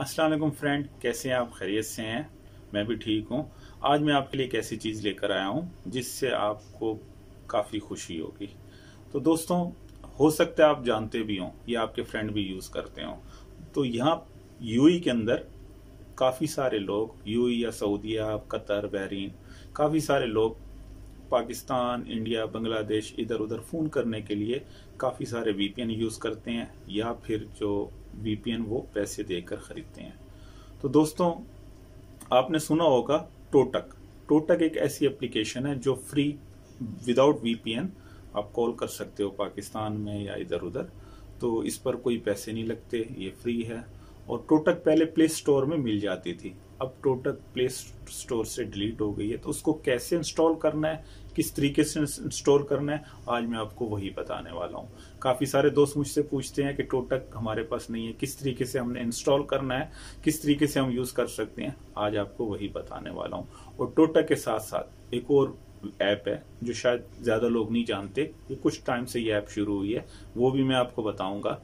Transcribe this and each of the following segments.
Aslam friend कैसे हैं आप खैरियत से हैं मैं भी ठीक हूँ आज मैं आपके लिए एक ऐसी चीज़ लेकर आया हूँ जिससे आपको काफ़ी खुशी होगी तो दोस्तों हो सकता है आप जानते भी हों या आपके फ्रेंड भी यूज़ करते हों तो यहाँ यू के अंदर काफ़ी सारे लोग यू या सऊदी अरब कतर बहरीन काफ़ी सारे लोग पाकिस्तान इंडिया बांग्लादेश इधर उधर फ़ोन करने के लिए काफ़ी सारे वीपीएन यूज़ करते हैं या फिर जो वीपीएन वो पैसे देकर खरीदते हैं तो दोस्तों आपने सुना होगा टोटक टोटक एक ऐसी एप्लीकेशन है जो फ्री विदाउट वीपीएन आप कॉल कर सकते हो पाकिस्तान में या इधर उधर तो इस पर कोई पैसे नहीं लगते ये फ्री है और टोटक पहले प्ले स्टोर में मिल जाती थी अब टोटल प्ले स्टोर से डिलीट हो गई है तो उसको कैसे इंस्टॉल करना है किस तरीके से इंस्टॉल करना है आज मैं आपको वही बताने वाला हूँ काफ़ी सारे दोस्त मुझसे पूछते हैं कि टोटक हमारे पास नहीं है किस तरीके से हमने इंस्टॉल करना है किस तरीके से हम यूज़ कर सकते हैं आज आपको वही बताने वाला हूँ और टोटक के साथ साथ एक और ऐप है जो शायद ज़्यादा लोग नहीं जानते ये कुछ टाइम से ये ऐप शुरू हुई है वो भी मैं आपको बताऊंगा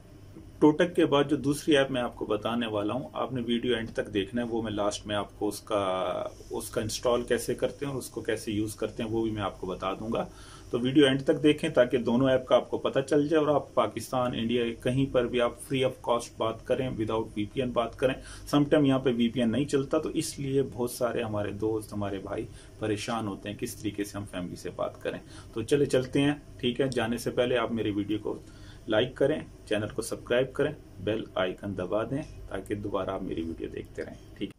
टोटक के बाद जो दूसरी ऐप मैं आपको बताने वाला हूँ आपने वीडियो एंड तक देखना है वो मैं लास्ट में आपको उसका उसका इंस्टॉल कैसे करते हैं और उसको कैसे यूज़ करते हैं वो भी मैं आपको बता दूंगा तो वीडियो एंड तक देखें ताकि दोनों ऐप का आपको पता चल जाए और आप पाकिस्तान इंडिया कहीं पर भी आप फ्री ऑफ कॉस्ट बात करें विदाउट वीपीएन बात करें समटाइम यहाँ पे वीपीएन नहीं चलता तो इसलिए बहुत सारे हमारे दोस्त हमारे भाई परेशान होते हैं किस तरीके से हम फैमिली से बात करें तो चले चलते हैं ठीक है जाने से पहले आप मेरे वीडियो को लाइक करें चैनल को सब्सक्राइब करें बेल आइकन दबा दें ताकि दोबारा आप मेरी वीडियो देखते रहें ठीक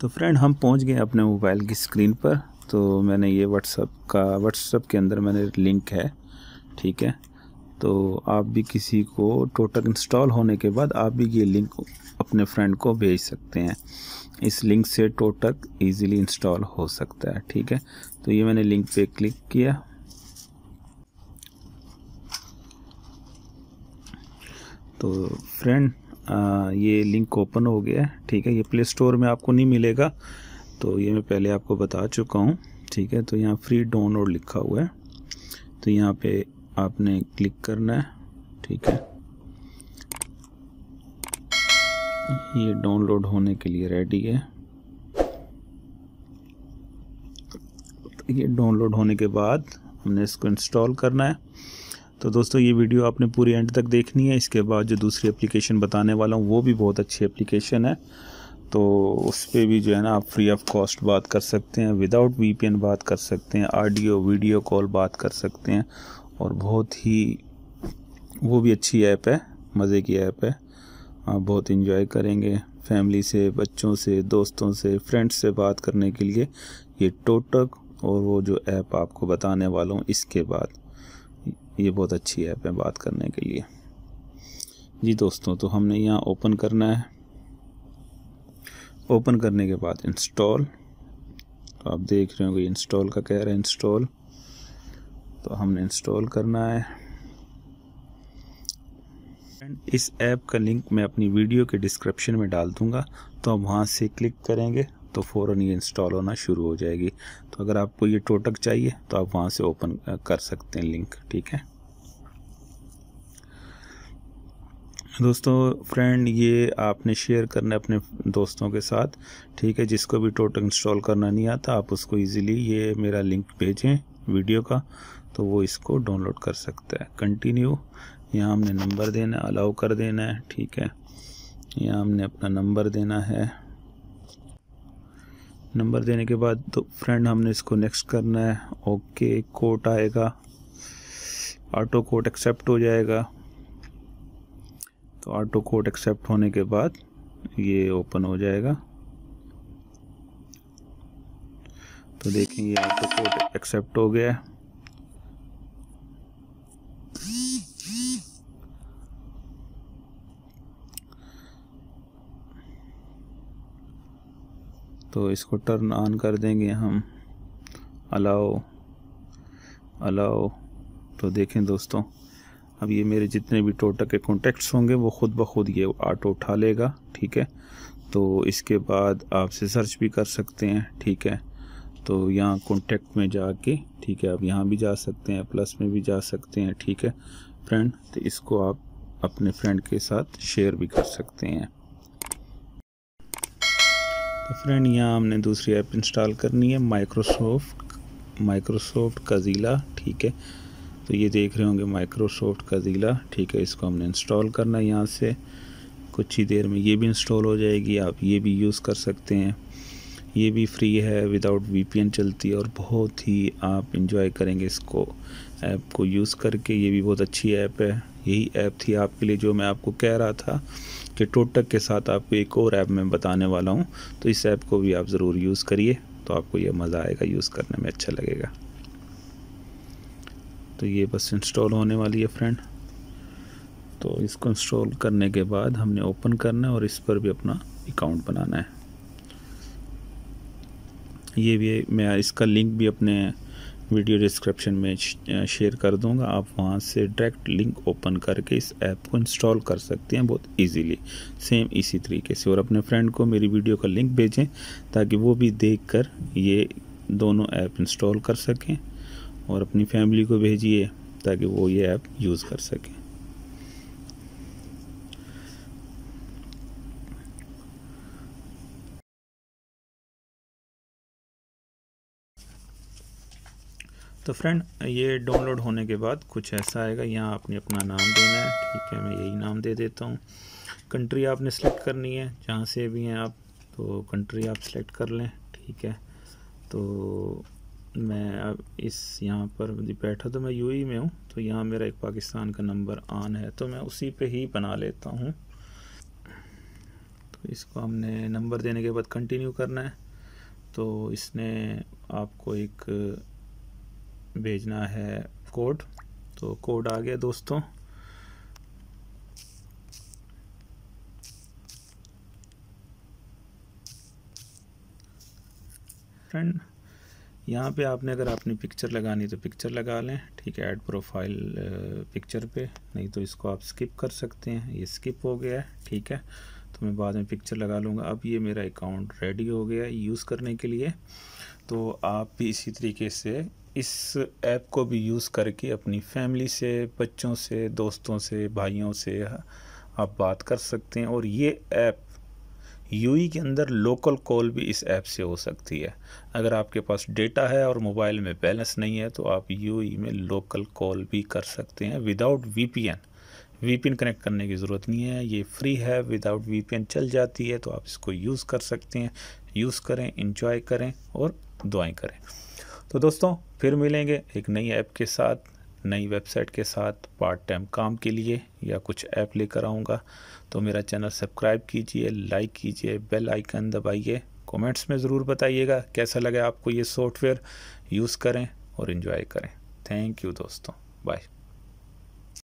तो फ्रेंड हम पहुंच गए अपने मोबाइल की स्क्रीन पर तो मैंने ये व्हाट्सअप का व्हाट्सअप के अंदर मैंने लिंक है ठीक है तो आप भी किसी को टोटल इंस्टॉल होने के बाद आप भी ये लिंक अपने फ्रेंड को भेज सकते हैं इस लिंक से टोटक इजीली इंस्टॉल हो सकता है ठीक है तो ये मैंने लिंक पे क्लिक किया तो फ्रेंड ये लिंक ओपन हो गया है ठीक है ये प्ले स्टोर में आपको नहीं मिलेगा तो ये मैं पहले आपको बता चुका हूँ ठीक है तो यहाँ फ्री डाउनलोड लिखा हुआ है तो यहाँ पे आपने क्लिक करना है ठीक है ये डाउनलोड होने के लिए रेडी है ये डाउनलोड होने के बाद हमने इसको इंस्टॉल करना है तो दोस्तों ये वीडियो आपने पूरी एंड तक देखनी है इसके बाद जो दूसरी एप्लीकेशन बताने वाला हूँ वो भी बहुत अच्छी एप्लीकेशन है तो उस पर भी जो है ना आप फ्री ऑफ कॉस्ट बात कर सकते हैं विदाउट वी बात कर सकते हैं ऑडियो वीडियो कॉल बात कर सकते हैं और बहुत ही वो भी अच्छी ऐप है मज़े की ऐप है आप बहुत इन्जॉय करेंगे फैमिली से बच्चों से दोस्तों से फ्रेंड्स से बात करने के लिए ये टोटक और वो जो ऐप आपको बताने वाला हूँ इसके बाद ये बहुत अच्छी ऐप है बात करने के लिए जी दोस्तों तो हमने यहाँ ओपन करना है ओपन करने के बाद इंस्टॉल तो आप देख रहे हो इंस्टॉल का कह रहा है इंस्टॉल तो हमने इंस्टॉल करना है इस ऐप का लिंक मैं अपनी वीडियो के डिस्क्रिप्शन में डाल दूंगा तो आप वहाँ से क्लिक करेंगे तो फ़ौर ये इंस्टॉल होना शुरू हो जाएगी तो अगर आपको ये टोटक चाहिए तो आप वहाँ से ओपन कर सकते हैं लिंक ठीक है दोस्तों फ्रेंड ये आपने शेयर करना है अपने दोस्तों के साथ ठीक है जिसको भी टोटक इंस्टॉल करना नहीं आता आप उसको इजीली ये मेरा लिंक भेजें वीडियो का तो वो इसको डाउनलोड कर सकता है कंटिन्यू यहाँ हमने नंबर देना है अलाउ कर देना है ठीक है यहाँ हमने अपना नंबर देना है नंबर देने के बाद तो फ्रेंड हमने इसको नेक्स्ट करना है ओके कोट आएगा ऑटो कोट एक्सेप्ट हो जाएगा तो ऑटो कोट एक्सेप्ट होने के बाद ये ओपन हो जाएगा तो देखें ये ऑटो कोट एक्सेप्ट हो गया है तो इसको टर्न ऑन कर देंगे हम अलाओ अलाओ तो देखें दोस्तों अब ये मेरे जितने भी टोटक के कॉन्टेक्ट्स होंगे वो ख़ुद ब खुद ये ऑटो उठा लेगा ठीक है तो इसके बाद आपसे सर्च भी कर सकते हैं ठीक है तो यहाँ कॉन्टेक्ट में जाके ठीक है आप यहाँ भी जा सकते हैं प्लस में भी जा सकते हैं ठीक है फ्रेंड तो इसको आप अपने फ्रेंड के साथ शेयर भी कर सकते हैं तो फ्रेंड यहाँ हमने दूसरी ऐप इंस्टॉल करनी है माइक्रोसॉफ्ट माइक्रोसॉफ्ट कजीला ठीक है तो ये देख रहे होंगे माइक्रोसॉफ्ट कजीला ठीक है इसको हमने इंस्टॉल करना है यहाँ से कुछ ही देर में ये भी इंस्टॉल हो जाएगी आप ये भी यूज़ कर सकते हैं ये भी फ्री है विदाउट वीपीएन चलती है और बहुत ही आप इंजॉय करेंगे इसको ऐप को यूज़ करके ये भी बहुत अच्छी ऐप है यही ऐप थी आपके लिए जो मैं आपको कह रहा था कि टोटक के साथ आपको एक और ऐप में बताने वाला हूँ तो इस ऐप को भी आप ज़रूर यूज़ करिए तो आपको यह मज़ा आएगा यूज़ करने में अच्छा लगेगा तो ये बस इंस्टॉल होने वाली है फ्रेंड तो इसको इंस्टॉल करने के बाद हमने ओपन करना है और इस पर भी अपना अकाउंट बनाना है ये भी मैं इसका लिंक भी अपने वीडियो डिस्क्रिप्शन में शेयर कर दूंगा आप वहां से डायरेक्ट लिंक ओपन करके इस ऐप को इंस्टॉल कर सकते हैं बहुत इजीली सेम इसी तरीके से और अपने फ्रेंड को मेरी वीडियो का लिंक भेजें ताकि वो भी देखकर ये दोनों ऐप इंस्टॉल कर सकें और अपनी फैमिली को भेजिए ताकि वो ये ऐप यूज़ कर सकें तो फ्रेंड ये डाउनलोड होने के बाद कुछ ऐसा आएगा यहाँ आपने अपना नाम देना है ठीक है मैं यही नाम दे देता हूँ कंट्री आपने सेलेक्ट करनी है जहाँ से भी हैं आप तो कंट्री आप सेलेक्ट कर लें ठीक है तो मैं अब इस यहाँ पर बैठा तो मैं यूएई e में हूँ तो यहाँ मेरा एक पाकिस्तान का नंबर आन है तो मैं उसी पे ही बना लेता हूँ तो इसको हमने नंबर देने के बाद कंटिन्यू करना है तो इसने आपको एक भेजना है कोड तो कोड आ गया दोस्तों फ्रेंड यहाँ पे आपने अगर आपने पिक्चर लगानी तो पिक्चर लगा लें ठीक है ऐड प्रोफाइल पिक्चर पे नहीं तो इसको आप स्किप कर सकते हैं ये स्किप हो गया है ठीक है तो मैं बाद में पिक्चर लगा लूँगा अब ये मेरा अकाउंट रेडी हो गया यूज़ करने के लिए तो आप भी इसी तरीके से इस ऐप को भी यूज़ करके अपनी फैमिली से बच्चों से दोस्तों से भाइयों से आप बात कर सकते हैं और ये ऐप यू के अंदर लोकल कॉल भी इस ऐप से हो सकती है अगर आपके पास डेटा है और मोबाइल में बैलेंस नहीं है तो आप यू में लोकल कॉल भी कर सकते हैं विदाउट पी वीपीएन कनेक्ट करने की ज़रूरत नहीं है ये फ्री है विदाउट वीपीएन चल जाती है तो आप इसको यूज़ कर सकते हैं यूज़ करें इंजॉय करें और दुआएं करें तो दोस्तों फिर मिलेंगे एक नई ऐप के साथ नई वेबसाइट के साथ पार्ट टाइम काम के लिए या कुछ ऐप लेकर आऊँगा तो मेरा चैनल सब्सक्राइब कीजिए लाइक कीजिए बेल आइकन दबाइए कमेंट्स में ज़रूर बताइएगा कैसा लगा आपको ये सॉफ्टवेयर यूज़ करें और इन्जॉय करें थैंक यू दोस्तों बाय